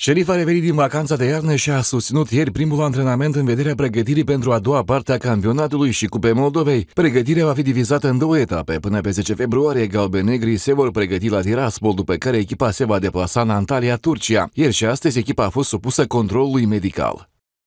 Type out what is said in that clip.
Șerif a revenit din vacanța de iarnă și a susținut ieri primul antrenament în vederea pregătirii pentru a doua parte a campionatului și Cupei Moldovei. Pregătirea va fi divizată în două etape. Până pe 10 februarie, galbenegrii se vor pregăti la Tiraspol, după care echipa se va deplasa în Antalya, Turcia. Ieri și astăzi echipa a fost supusă controlului medical.